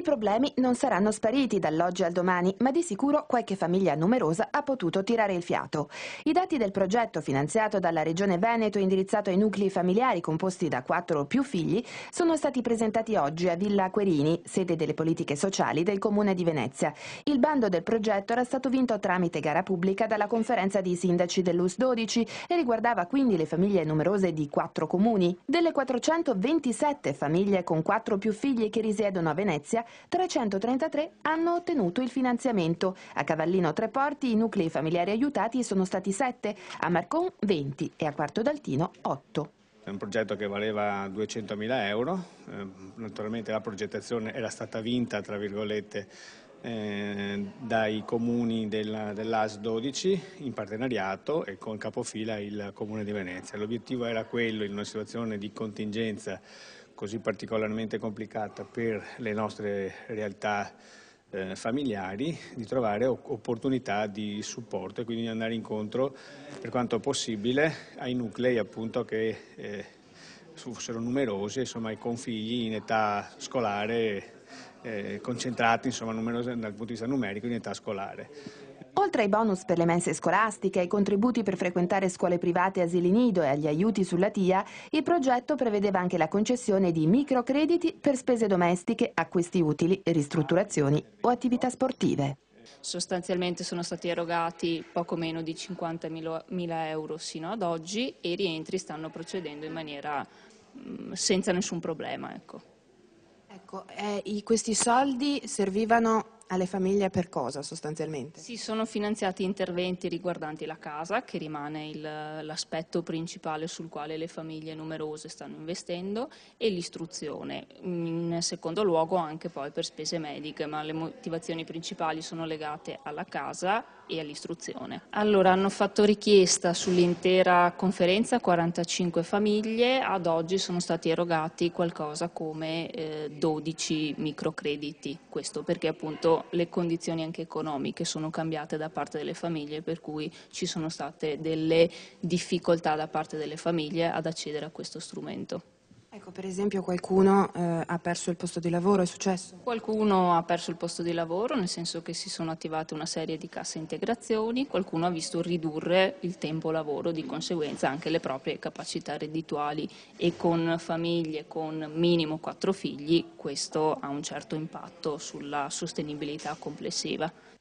I problemi non saranno spariti dall'oggi al domani, ma di sicuro qualche famiglia numerosa ha potuto tirare il fiato. I dati del progetto finanziato dalla Regione Veneto indirizzato ai nuclei familiari composti da quattro o più figli sono stati presentati oggi a Villa Querini, sede delle politiche sociali del Comune di Venezia. Il bando del progetto era stato vinto tramite gara pubblica dalla conferenza di sindaci dell'US 12 e riguardava quindi le famiglie numerose di quattro comuni. Delle 427 famiglie con quattro o più figli che risiedono a Venezia, 333 hanno ottenuto il finanziamento. A Cavallino Tre Porti i nuclei familiari aiutati sono stati 7, a Marcon 20 e a Quarto d'Altino 8. È un progetto che valeva 200.000 euro, eh, naturalmente la progettazione era stata vinta, tra virgolette, eh, dai comuni dell'AS 12 in partenariato e con capofila il Comune di Venezia. L'obiettivo era quello, in una situazione di contingenza così particolarmente complicata per le nostre realtà eh, familiari, di trovare opportunità di supporto e quindi di andare incontro per quanto possibile ai nuclei appunto che eh, fossero numerosi, insomma, con figli in età scolare eh, concentrati insomma, numerosi, dal punto di vista numerico in età scolare. Oltre ai bonus per le mense scolastiche, ai contributi per frequentare scuole private e asili nido e agli aiuti sulla TIA, il progetto prevedeva anche la concessione di microcrediti per spese domestiche, acquisti utili, ristrutturazioni o attività sportive. Sostanzialmente sono stati erogati poco meno di 50.000 euro sino ad oggi e i rientri stanno procedendo in maniera mm, senza nessun problema. Ecco. Ecco, eh, questi soldi servivano alle famiglie per cosa sostanzialmente? Sì, sono finanziati interventi riguardanti la casa, che rimane l'aspetto principale sul quale le famiglie numerose stanno investendo, e l'istruzione, in secondo luogo anche poi per spese mediche, ma le motivazioni principali sono legate alla casa, e all'istruzione. Allora, hanno fatto richiesta sull'intera conferenza 45 famiglie, ad oggi sono stati erogati qualcosa come eh, 12 microcrediti, questo perché appunto le condizioni anche economiche sono cambiate da parte delle famiglie, per cui ci sono state delle difficoltà da parte delle famiglie ad accedere a questo strumento. Ecco, per esempio qualcuno eh, ha perso il posto di lavoro, è successo? Qualcuno ha perso il posto di lavoro, nel senso che si sono attivate una serie di casse integrazioni, qualcuno ha visto ridurre il tempo lavoro, di conseguenza anche le proprie capacità reddituali e con famiglie con minimo quattro figli questo ha un certo impatto sulla sostenibilità complessiva.